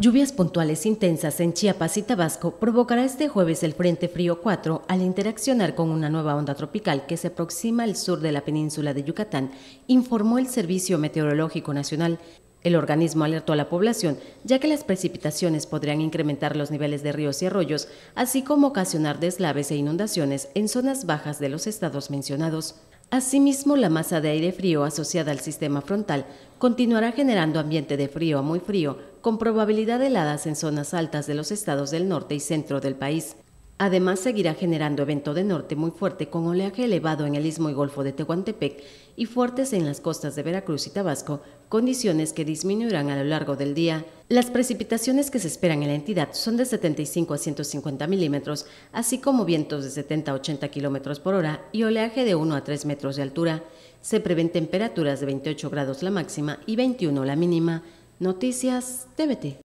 Lluvias puntuales intensas en Chiapas y Tabasco provocará este jueves el Frente Frío 4 al interaccionar con una nueva onda tropical que se aproxima al sur de la península de Yucatán, informó el Servicio Meteorológico Nacional. El organismo alertó a la población, ya que las precipitaciones podrían incrementar los niveles de ríos y arroyos, así como ocasionar deslaves e inundaciones en zonas bajas de los estados mencionados. Asimismo, la masa de aire frío asociada al sistema frontal continuará generando ambiente de frío a muy frío, con probabilidad de heladas en zonas altas de los estados del norte y centro del país. Además, seguirá generando evento de norte muy fuerte con oleaje elevado en el istmo y golfo de Tehuantepec y fuertes en las costas de Veracruz y Tabasco, condiciones que disminuirán a lo largo del día. Las precipitaciones que se esperan en la entidad son de 75 a 150 milímetros, así como vientos de 70 a 80 kilómetros por hora y oleaje de 1 a 3 metros de altura. Se prevén temperaturas de 28 grados la máxima y 21 la mínima. Noticias TVT.